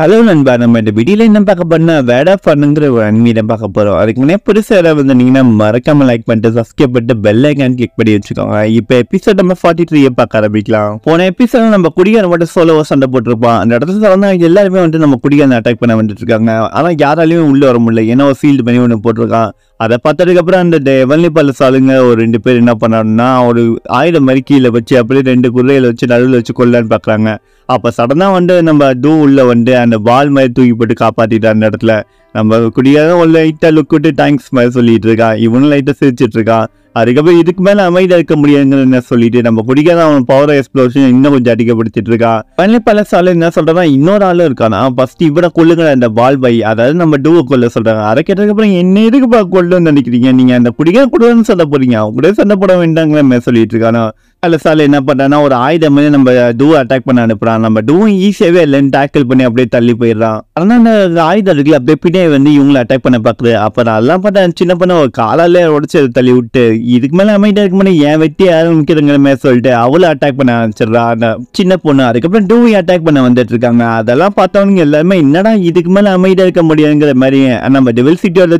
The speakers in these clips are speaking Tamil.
ஹலோ நண்பா நம்ம இந்த வீடியோவில் என்ன பார்க்க போறோம்னா வேடா ஃபன்னுங்கிற ஒரு அனிமி பார்க்க போகிறோம் அதுக்கு முன்னாடி புதுசாக யாராவது வந்திருந்தீங்கன்னா மறக்காம லைக் பண்ணிட்டு சப்ஸ்கிரைப் பண்ணிட்டு பெல் ஐக்கான் கிளிக் பண்ணி வச்சுக்கோங்க இப்போ எபிசோட் நம்ம ஃபார்ட்டி த்ரீயை பார்க்க ஆரம்பிக்கலாம் போன எபிசோட நம்ம குடிகார மட்டும் சோலோவாக சண்டை போட்டிருப்போம் அந்த இடத்துல சொன்னா எல்லாருமே வந்துட்டு நம்ம குடிகாரன் அட்டாக் பண்ண வந்துட்டு இருக்காங்க ஆனால் யாராலையும் உள்ளே வர முடியல ஏன்னா ஒரு ஃபீல்டு பண்ணி ஒன்று போட்டிருக்கான் அதை பார்த்ததுக்கப்புறம் அந்த வள்ளி பழசாலுங்க ஒரு ரெண்டு பேர் என்ன பண்ணணும்னா ஒரு ஆயுதம் மாதிரி கீழே வச்சு அப்படியே ரெண்டு குதிரையில் வச்சு நடுவில் வச்சு கொல்லான்னு பார்க்குறாங்க அப்போ சடனாக வந்து நம்ம தூ உள்ளே வந்து அந்த பால் மாதிரி தூக்கி போட்டு காப்பாற்றிட்டு அந்த இடத்துல நம்ம குடியாக ஒரு லைட்டாக லுக் விட்டு தேங்க்ஸ் மாதிரி சொல்லிட்டு இருக்கா இவனும் லைட்டாக சிரிச்சிட்டு இருக்கான் அதுக்கப்புறம் இதுக்கு மேலே அமைதியாக இருக்க என்ன சொல்லிட்டு நம்ம பிடிக்காத அவன் பவர் எக்ஸ்ப்ளோஷன் இன்னும் கொஞ்சம் அடிக்கப்படுத்திட்டு பழைய பல சாலை என்ன சொல்கிறதா இன்னொரு ஆளும் இருக்கானா ஃபர்ஸ்ட் இவட கொள்ளுங்க அந்த பால் பை அதாவது நம்ம டூ கொள்ள சொல்கிறாங்க அதை கேட்டதுக்கு அப்புறம் என்ன இதுக்கு கொள்ளுன்னு நினைக்கிறீங்க நீங்கள் அந்த பிடிக்காத கூடன்னு சொல்ல போறீங்க அவங்க கூட சண்டை போட வேண்டாங்கிற மாதிரி சொல்லிட்டு இருக்கானா அலசால் என்ன பண்ணுறான்னா ஒரு ஆயுதம் மாதிரி நம்ம டூ அட்டாக் பண்ண அனுப்புகிறான் நம்ம டூவும் ஈஸியாகவே இல்லைன்னு டேக்கிள் பண்ணி அப்படியே தள்ளி போயிடுறான் ஆனால் அந்த ஆயுதம் இருக்குல்ல அப்படியே பின்னே வந்து இவங்களை அட்டாக் பண்ண பார்க்குது அப்போ நான் அதெல்லாம் பார்த்தேன் சின்ன பண்ண ஒரு காலால் உடச்சி அதை தள்ளி விட்டு இதுக்கு மேலே அமைதியாக இருக்க முடியும் என் வெட்டி யாரும் மாதிரி சொல்லிட்டு அவளை அட்டாக் பண்ண ஆரம்பிச்சிடுறா அந்த சின்ன பொண்ணு அதுக்கப்புறம் டூவை அட்டாக் பண்ண வந்துட்டு இருக்காங்க அதெல்லாம் பார்த்தவங்க எல்லாருமே என்னடா இதுக்கு மேலே அமைதியாக இருக்க முடியாதுங்கிற மாதிரி நம்ம டெவில் சிட்டியோட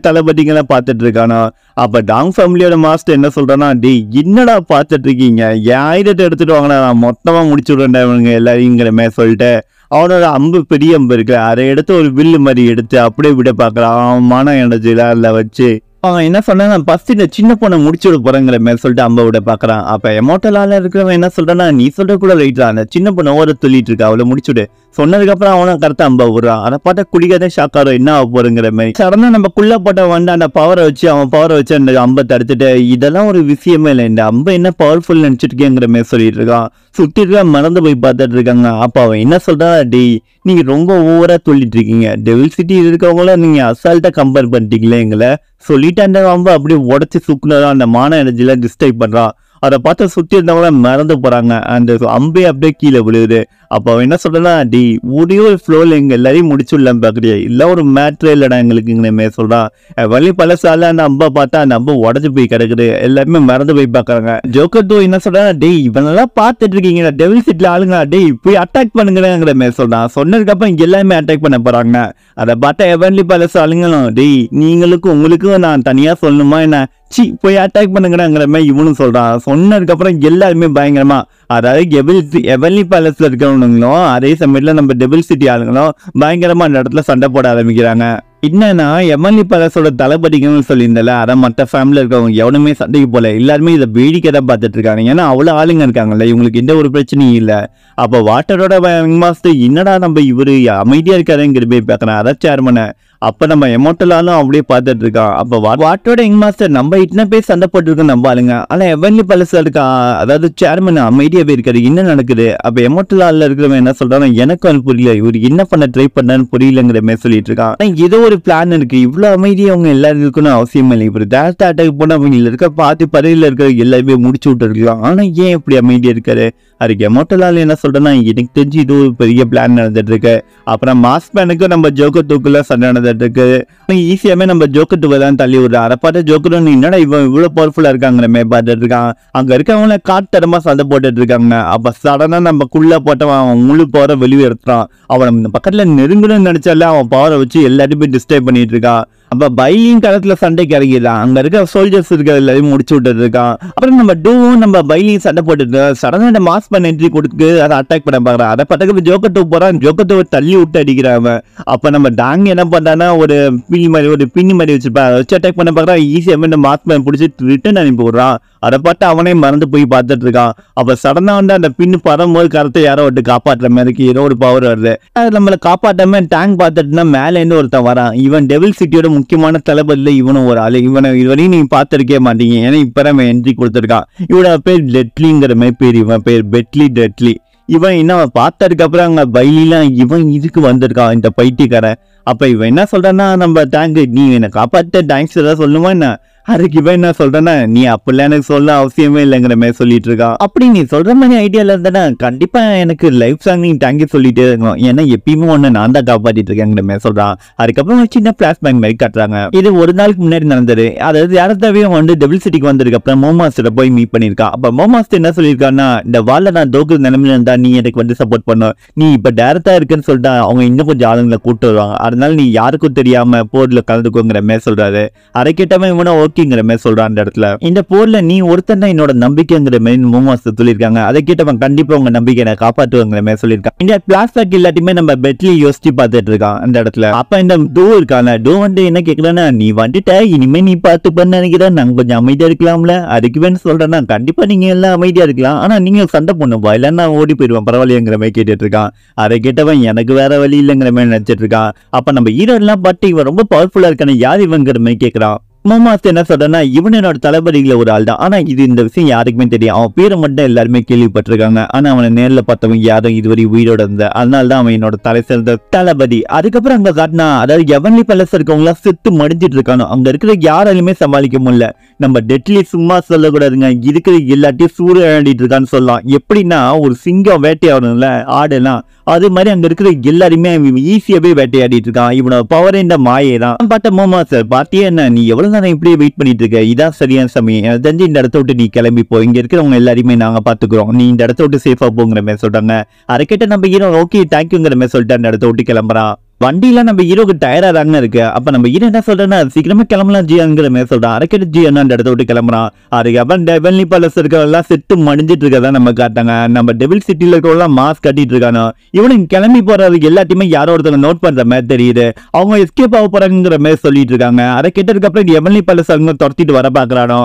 எல்லாம் பார்த்துட்டு இருக்கானோ அப்போ டாங் ஃபேமிலியோட மாஸ்டர் என்ன சொல்கிறான்னா டி என்னடா பார்த்துட்டு இருக்கீங்க ஆயுதத்தை எடுத்துட்டு வாங்கினா நான் மொத்தமாக முடிச்சு விடுறேன் இவங்க சொல்லிட்டு அவனோட அம்பு பெரிய அம்பு இருக்குல்ல அதை எடுத்து ஒரு வில்லு மாதிரி எடுத்து அப்படியே விட பார்க்கலாம் மன எனர்ஜிலாம் அதில் வச்சு அவன் என்ன சொன்னா ஃபர்ஸ்ட் இந்த சின்ன பொண்ணை விட போறேங்கிற மாதிரி சொல்லிட்டு விட பாக்குறான் அப்ப எமோட்டலால இருக்கிறவன் என்ன சொல்றான் நீ சொல்ற கூட ரைட் அந்த சின்ன பொண்ணை ஓர சொல்லிட்டு இருக்கா அவளை முடிச்சுடு சொன்னதுக்கு அப்புறம் அவனை கரெக்டா அம்பா விடுறான் அதை பார்த்தா குடிக்காத ஷாக்காரோ என்ன ஆக போறங்கிற மாதிரி சடனா நம்ம குள்ள போட்ட வந்து அந்த பவரை வச்சு அவன் பவரை வச்சு அந்த அம்பை தடுத்துட்டு இதெல்லாம் ஒரு விஷயமே இல்லை இந்த அம்ப என்ன பவர்ஃபுல் நினைச்சிருக்கேங்கிற மாதிரி சொல்லிட்டு இருக்கான் சுத்தி இருக்க மறந்து போய் பார்த்துட்டு இருக்காங்க அப்ப அவன் என்ன சொல்றா டி நீங்க ரொம்ப ஓவரா சொல்லிட்டு இருக்கீங்க டெவில் சிட்டி இருக்கவங்கள நீங்க அசால்ட்டா கம்பேர் பண்ணிட்டீங்களே எங்களை ஸோ லீட்டாண்டர் அவங்க அப்படியே உடச்சி சுக்குனதா அந்த மான எனர்ஜியில் டிஸ்டர்ப் பண்ணுறான் அதை பார்த்து சுற்றி இருந்தவங்க மறந்து போகிறாங்க அந்த அம்பே அப்படியே கீழே விழுது அப்போ அவன் என்ன சொல்கிறா டி ஒரே ஒரு ஃப்ளோவில் எங்கள் எல்லாரையும் முடிச்சுடலாம் பார்க்குறியா இல்லை ஒரு மேட்ரே இல்லைடா எங்களுக்கு இங்கே சொல்கிறான் வழி பழசால நம்ப பார்த்தா நம்ப உடஞ்சி போய் கிடக்குது எல்லாருமே மறந்து போய் பார்க்குறாங்க ஜோக்கர் டூ என்ன சொல்கிறா டே இவனெல்லாம் பார்த்துட்டு இருக்கீங்களா டெவில் சீட்டில் ஆளுங்களா டேய் போய் அட்டாக் பண்ணுங்கிறேங்கிற மாரி சொல்கிறான் சொன்னதுக்கப்புறம் இங்கே எல்லாருமே அட்டாக் பண்ண போகிறாங்க அதை பார்த்தா எவன்லி பழசு ஆளுங்களும் டே நீங்களுக்கும் உங்களுக்கும் நான் தனியாக சொல்லணுமா என்ன சி போய் அட்டாக் பண்ணுங்கடாங்கிற மாதிரி இவனும் சொல்கிறான் சொன்னதுக்கப்புறம் எல்லாருமே பயங்கரமாக அதாவது எவல் எவன்லி பேலஸில் இருக்கிறவங்க ஆளுங்களும் அதே சமயத்தில் நம்ம டெபிள் சிட்டி ஆளுங்களும் பயங்கரமாக அந்த இடத்துல சண்டை போட ஆரம்பிக்கிறாங்க என்னன்னா எம்எல்ஏ பேலஸோட தளபதிகள்னு சொல்லியிருந்தால அதை மற்ற ஃபேமிலியில் இருக்கவங்க எவனுமே சண்டைக்கு போல எல்லாருமே இதை வேடிக்கை தான் பார்த்துட்டு இருக்காங்க ஏன்னா அவ்வளோ ஆளுங்க இருக்காங்கல்ல இவங்களுக்கு எந்த ஒரு பிரச்சனையும் இல்லை அப்போ வாட்டரோட மாஸ்டர் என்னடா நம்ம இவர் அமைதியாக இருக்காருங்கிற போய் பார்க்குறேன் அதை சேர்மனை அப்போ நம்ம எமோட்டலாலும் அப்படியே பார்த்துட்டு இருக்கா அப்போ வாட்டோட இங் மாஸ்டர் நம்ம இட்னா போய் சண்டை போட்டுருக்கோம் நம்ம ஆளுங்க ஆனால் எவன்லி பலசா இருக்கா அதாவது சேர்மன் அமைதியாக போயிருக்காரு என்ன நடக்குது அப்போ எமோட்டலால இருக்கிறவன் என்ன சொல்றாங்க எனக்கு அது புரியல இவர் என்ன பண்ண ட்ரை பண்ணான்னு புரியலங்கிற மாதிரி சொல்லிட்டு இருக்கான் ஆனால் ஏதோ ஒரு பிளான் இருக்கு இவ்வளோ அமைதியாக அவங்க எல்லாரும் இருக்கணும் அவசியம் இல்லை இப்போ டேரக்டா அட்டாக் போனால் அவங்க இருக்க பார்த்து பதவியில் இருக்கிற எல்லாருமே முடிச்சு விட்டுருக்கலாம் ஆனால் ஏன் இப்படி அமைதியாக இருக்காரு அதுக்கு எமோட்டலால் என்ன சொல்றேன்னா எனக்கு தெரிஞ்சு இது ஒரு பெரிய பிளான் நடந்துட்டு இருக்கு அப்புறம் மாஸ்பேனுக்கும் நம்ம ஜோக்கோ தூக்குல சண்டை நடந்தது வந்துட்டு இருக்கு ஈஸியாகவே நம்ம ஜோக்கர் டூவை தான் தள்ளி விடுறா அதை பார்த்து ஜோக்கர் என்னடா இவன் இவ்வளோ பவர்ஃபுல்லாக இருக்காங்கிற மாதிரி பார்த்துட்டு இருக்கான் அங்கே இருக்கவங்கள காட்டுத்தரமாக சண்டை போட்டுட்டு இருக்காங்க அப்போ சடனாக நம்ம குள்ளே போட்டவன் அவன் முழு பவரை வெளியே எடுத்துறான் அவன் பக்கத்தில் நெருங்கணும்னு நினச்சாலே அவன் பவரை வச்சு எல்லாத்தையுமே டிஸ்டர்ப் பண்ணிட்டு இருக்கான் அப்போ பையும் களத்தில் சண்டைக்கு கிடைக்கிதா அங்கே இருக்க சோல்ஜர்ஸ் இருக்கிற எல்லாரையும் முடிச்சு விட்டுருக்கான் அப்புறம் நம்ம டூவும் நம்ம பையும் சண்டை போட்டுட்டு சடனாக மாஸ் பண்ண என்ட்ரி கொடுத்து அதை அட்டாக் பண்ண பார்க்குறான் அதை பட்டக்கு ஜோக்கர் டூ போகிறான் ஜோக்கர் டூ தள்ளி விட்டு அடிக்கிறான் அப்போ நம்ம டாங் என்ன பண்ணுறான்னா ஒரு பின்னி மாதிரி ஒரு பின்னி மாதிரி வச்சுப்பா வச்சு அட்டாக் பண்ண பார்க்குறான் ஈஸியாக வந்து மாஸ் பண்ண பிடிச்சி ரிட்டன் அனுப்பி விட்றான் அதை பார்த்து அவனே மறந்து போய் பார்த்துட்டு இருக்கான் அப்போ சடனாக வந்து அந்த பின்னு பறம்போது கரத்தை யாரோ விட்டு காப்பாற்றுற மாதிரி ஏதோ ஒரு பவர் வருது அது நம்மளை காப்பாற்றாம டேங்க் பார்த்துட்டுனா மேலேருந்து ஒருத்தன் வரான் இவன் டெவில் சிட்டியோட முக்கியமான தளபதியில் இவனும் ஒரு ஆள் இவனை இதுவரையும் நீங்கள் பார்த்துருக்கே மாட்டீங்க ஏன்னா இப்போ அவன் என்ட்ரி கொடுத்துருக்கான் இவனோட பேர் டெட்லிங்கிற மாதிரி பேர் இவன் பேர் பெட்லி டெட்லி இவன் என்ன பார்த்ததுக்கப்புறம் அங்கே பைலாம் இவன் இதுக்கு வந்திருக்கான் இந்த பைத்தியக்காரன் அப்போ இவன் என்ன சொல்கிறான்னா நம்ம டேங்க் நீ என்னை காப்பாற்ற டேங்க்ஸ் ஏதாவது சொல்லுமா என்ன அதுக்கு இவன் என்ன சொல்கிறேன்னா நீ அப்படிலாம் எனக்கு சொல்ல அவசியமே இல்லைங்கிற மாதிரி சொல்லிட்டு இருக்கா அப்படி நீ சொல்கிற மாதிரி ஐடியாவில் இருந்தானா கண்டிப்பாக எனக்கு லைஃப் சாங் நீ டேங்கே சொல்லிட்டே இருக்கணும் ஏன்னா எப்பயுமே ஒன்று நான் தான் காப்பாற்றிட்டு இருக்கேங்கிற மாதிரி சொல்கிறான் அதுக்கப்புறம் ஒரு சின்ன ஃப்ளாஷ் பேங்க் மாதிரி காட்டுறாங்க இது ஒரு நாளுக்கு முன்னாடி நடந்தது அதாவது யாரத்தாவே வந்து டபுள் சிட்டிக்கு வந்ததுக்கு அப்புறம் மோமாஸ்டர் போய் மீட் பண்ணியிருக்கா அப்போ மோமாஸ்டர் என்ன சொல்லியிருக்காங்கன்னா இந்த வாலில் நான் தோக்கு நிலைமையில இருந்தா நீ எனக்கு வந்து சப்போர்ட் பண்ணும் நீ இப்போ டேரக்டாக இருக்குன்னு சொல்லிட்டு அவங்க இன்னும் கொஞ்சம் ஆளுங்களை கூப்பிட்டு வருவாங்க அதனால நீ யாருக்கும் தெரியாம போர்ல கலந்துக்கோங்கிற மாதிரி சொல்றாரு அரைக்கிட்டவன் இவனா ஓகேங்கிற மாதிரி சொல்றான் அந்த இடத்துல இந்த போர்ல நீ ஒருத்தன் என்னோட நம்பிக்கைங்கிற மாதிரி மோமாஸ் சொல்லியிருக்காங்க அதை கிட்டவன் கண்டிப்பா உங்க நம்பிக்கை நான் காப்பாற்றுவாங்கிற மாதிரி சொல்லியிருக்கான் இந்த பிளாஸ்டாக் இல்லாட்டியுமே நம்ம பெட்லி யோசிச்சு பார்த்துட்டு இருக்கான் அந்த இடத்துல அப்ப இந்த டூ இருக்கான டூ வந்து என்ன கேட்கலன்னா நீ வந்துட்ட இனிமே நீ பார்த்து பண்ண நினைக்கிறேன் நாங்க கொஞ்சம் அமைதியா இருக்கலாம்ல அதுக்கு வேணும் சொல்றேன் கண்டிப்பா நீங்க எல்லாம் அமைதியா இருக்கலாம் ஆனா நீங்க சண்டை பண்ணுவா இல்லன்னா ஓடி போயிடுவான் பரவாயில்லையங்கிற மாதிரி கேட்டுட்டு இருக்கான் அதை கேட்டவன் எனக்கு வேற வழி இல்லைங்கிற மாதிரி நினைச்சிட்டு இருக்கான் அப்ப நம்ம ஹீரோலாம் பார்த்து இவன் ரொம்ப பவர்ஃபுல்லா இருக்கான யார் இவங்கிற மாதிரி கேட்கிறான் மோமாஸ் என்ன சொல்றேன்னா இவன் என்னோட தளபதிகளை ஒரு ஆள் தான் ஆனா இது இந்த விஷயம் யாருக்குமே தெரியும் அவன் பேரை மட்டும் எல்லாருமே கேள்விப்பட்டிருக்காங்க ஆனா அவனை நேரில் பார்த்தவங்க யாரும் இதுவரை உயிரோட இருந்த அதனால தான் அவன் என்னோட தலை சிறந்த தளபதி அதுக்கப்புறம் அங்க காட்டினா அதாவது எவன்லி பேலஸ் இருக்கவங்களாம் செத்து மடிஞ்சிட்டு இருக்கானோ அங்க இருக்கிற யாராலுமே சமாளிக்க முடியல நம்ம டெட்லி சும்மா சொல்லக்கூடாதுங்க இருக்கிற எல்லாத்தையும் சூரிய இருக்கான்னு சொல்லலாம் எப்படின்னா ஒரு சிங்கம் வேட்டையாடணும்ல ஆடெல்லாம் அது மாதிரி அங்கே இருக்கிற எல்லாருமே ஈஸியாகவே வேட்டையாடிட்டு இருக்கான் இவனோட பவர் இந்த மாயே தான் பார்த்த மோமா சார் பார்த்தியே என்ன நீ எவ்வளோ நேரம் இப்படியே வெயிட் பண்ணிட்டு இருக்க இதான் சரியான சமயம் எனக்கு தெரிஞ்சு இந்த இடத்த விட்டு நீ கிளம்பி போ இங்கே இருக்கிறவங்க எல்லாருமே நாங்கள் பார்த்துக்குறோம் நீ இந்த இடத்த விட்டு சேஃபாக போங்கிற மாதிரி சொல்கிறாங்க அதை கேட்ட நம்ம ஹீரோ ஓகே தேங்க்யூங்கிற மாதிரி சொல்லிட்டு அந்த இடத்த விட்டு கிளம்புறான் வண்டியில் நம்ம ஹீரோக்கு டயராக தாங்க இருக்கு அப்போ நம்ம ஹீரோ என்ன சொல்கிறேன்னா சீக்கிரமாக கிளம்பலாம் ஜியாங்கிற மாதிரி சொல்கிறான் அரக்கெட் ஜி அந்த இடத்த விட்டு கிளம்புறான் அதுக்கப்புறம் டெவன்லி பேலஸ் இருக்கிறவெல்லாம் செட்டு மடிஞ்சிட்டு இருக்கதான் நம்ம காட்டாங்க நம்ம டெவில் சிட்டியில் இருக்கிறவெல்லாம் மாஸ்க் கட்டிட்டு இருக்கானோ இவனுக்கு கிளம்பி போறது எல்லாத்தையுமே யாரோ ஒருத்தர் நோட் பண்ணுற மாதிரி தெரியுது அவங்க எஸ்கேப் ஆக போறாங்கிற மாதிரி சொல்லிட்டு இருக்காங்க அரக்கெட்டதுக்கப்புறம் டெவன்லி பேலஸ் அவங்க துரத்திட்டு வர பார்க்குறானோ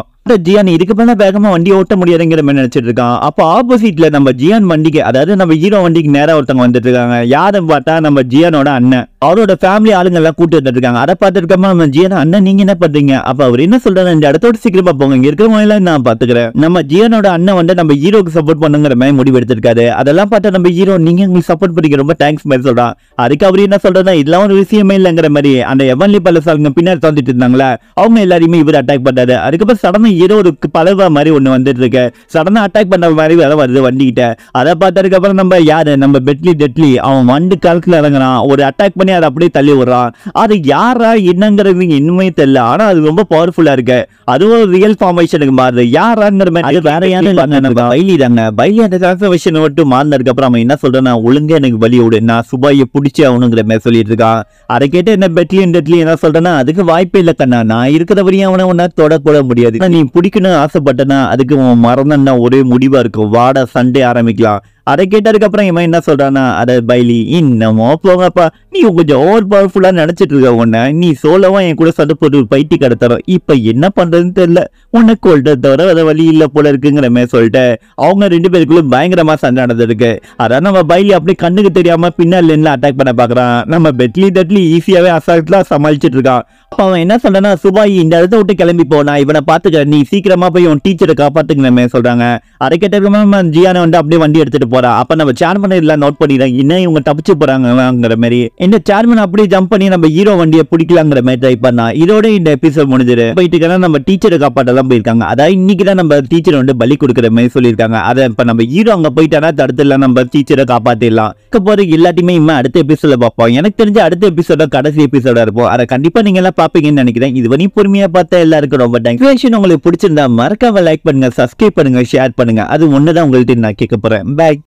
ஜியான் இதுக்கு மேலே வேகமாக வண்டி ஓட்ட முடியாதுங்கிற மாதிரி நினச்சிட்டு இருக்கான் அப்போ ஆப்போசிட்டில் நம்ம ஜியான் வண்டிக்கு அதாவது நம்ம ஹீரோ வண்டிக்கு நேராக ஒருத்தவங்க வந்துட்டு இருக்காங்க யாரை பார்த்தா நம்ம ஜியானோட அண்ணன் அவரோட ஃபேமிலி எல்லாம் கூட்டு வந்துட்டு இருக்காங்க அதை பார்த்துருக்கமா நம்ம ஜியன் அண்ணன் நீங்க என்ன பண்றீங்க அப்ப அவர் என்ன சொல்றாரு இந்த இடத்தோட சீக்கிரமா போங்க இங்க இருக்கிற எல்லாம் நான் பாத்துக்கிறேன் நம்ம ஜியனோட அண்ணன் வந்து நம்ம ஹீரோக்கு சப்போர்ட் பண்ணுங்கிற மாதிரி முடிவு எடுத்திருக்காரு அதெல்லாம் பார்த்தா நம்ம ஹீரோ நீங்க உங்களுக்கு சப்போர்ட் பண்ணிக்க ரொம்ப தேங்க்ஸ் மாதிரி சொல்றான் அதுக்கு அவர் என்ன சொல்றதா இதெல்லாம் ஒரு விஷயமே இல்லைங்கிற மாதிரி அந்த எவன்லி பல்லஸ் பின்னாடி தந்துட்டு இருந்தாங்களா அவங்க எல்லாரையுமே இவர் அட்டாக் பண்ணாரு அதுக்கப்புறம் சடனா ஹீரோ ஒரு பலவா மாதிரி ஒண்ணு வந்துட்டு இருக்கு சடனா அட்டாக் பண்ண மாதிரி வேற வருது வண்டிகிட்ட அதை பார்த்ததுக்கு அப்புறம் நம்ம யாரு நம்ம பெட்லி டெட்லி அவன் வண்டு காலத்துல இறங்குறான் ஒரு அட்டாக் பண்ணி பண்ணி அதை அப்படியே தள்ளி விடுறான் அது யாரா என்னங்கிறது இன்னுமே தெரியல ஆனா அது ரொம்ப பவர்ஃபுல்லா இருக்கு அதுவும் ரியல் ஃபார்மேஷனுக்கு மாறுது யாராங்கிற மாதிரி வேற யாரும் பைலி தாங்க பைலி அந்த டிரான்ஸ்ஃபர்மேஷன் மட்டும் மாறினதுக்கு அப்புறம் அவன் என்ன சொல்றான் ஒழுங்கா எனக்கு வழி விடு நான் சுபாயை பிடிச்சி அவனுங்கிற மாதிரி சொல்லிட்டு இருக்கான் அதை கேட்டு என்ன பெட்லியும் டெட்லியும் என்ன சொல்றேன்னா அதுக்கு வாய்ப்பே இல்லை கண்ணா நான் இருக்கிற வரையும் அவனை ஒன்னா தொடக்கூட முடியாது நீ பிடிக்கணும்னு ஆசைப்பட்டனா அதுக்கு மரணம்னா ஒரே முடிவா இருக்கும் வாட சண்டே ஆரம்பிக்கலாம் அதை கேட்டதுக்கப்புறம் இவன் என்ன சொல்கிறான்னா அதை பைலி இன்னமோ போங்கப்பா நீ கொஞ்சம் ஓவர் பவர்ஃபுல்லாக நினச்சிட்டு இருக்க உன்னை நீ சோலவா என் கூட சண்டை போட்டு பைட்டி கடத்துறோம் இப்போ என்ன பண்ணுறதுன்னு தெரில உன்னை கொள்றத தவிர அதை வழி இல்லை போல இருக்குங்கிற மாதிரி சொல்லிட்டு அவங்க ரெண்டு பேருக்குள்ளும் பயங்கரமாக சண்டை நடந்திருக்கு அதான் நம்ம பைலி அப்படியே கண்ணுக்கு தெரியாமல் பின்னால் அட்டாக் பண்ண பார்க்குறான் நம்ம பெட்லி தட்லி ஈஸியாகவே அசால்ட்டாக சமாளிச்சுட்டு இருக்கான் அப்போ அவன் என்ன சொல்றனா சுபாய் இந்த இடத்த விட்டு கிளம்பி போனா இவனை பார்த்துக்கிறேன் நீ சீக்கிரமாக போய் உன் டீச்சரை காப்பாற்றுங்கிற மாதிரி சொல்கிறாங்க அதை கேட்டதுக்கப்புறமா ஜியானை வந்து அப்படியே வண்டி எடுத்துகிட்டு போறா அப்ப நம்ம சேர்மன் எல்லாம் நோட் பண்ணிடுறேன் இன்னும் இவங்க தப்பிச்சு போறாங்கிற மாதிரி இந்த சேர்மன் அப்படியே ஜம்ப் பண்ணி நம்ம ஹீரோ வண்டியை பிடிக்கலாங்கிற மாதிரி ட்ரை பண்ணா இதோட இந்த எபிசோட் முடிஞ்சிரு போயிட்டு நம்ம டீச்சரை காப்பாட்டெல்லாம் போயிருக்காங்க அதாவது இன்னைக்கு தான் நம்ம டீச்சர் வந்து பலி கொடுக்குற மாதிரி சொல்லியிருக்காங்க அதை இப்ப நம்ம ஹீரோ அங்க போயிட்டானா தடுத்துடலாம் நம்ம டீச்சரை காப்பாத்திடலாம் போற எல்லாத்தையுமே இம்மா அடுத்த எபிசோட பார்ப்போம் எனக்கு தெரிஞ்ச அடுத்த எபிசோட கடைசி எபிசோட இருப்போம் அதை கண்டிப்பா நீங்க எல்லாம் பாப்பீங்கன்னு நினைக்கிறேன் இது வரையும் பொறுமையா பார்த்தா எல்லாருக்கும் ரொம்ப தேங்க்ஸ் உங்களுக்கு பிடிச்சிருந்தா மறக்காம லைக் பண்ணுங்க சப்ஸ்கிரைப் பண்ணுங்க ஷேர் பண்ணுங்க அது ஒண்ணுதான் உங்கள்ட்ட நான் கேட்க போறேன் பாய்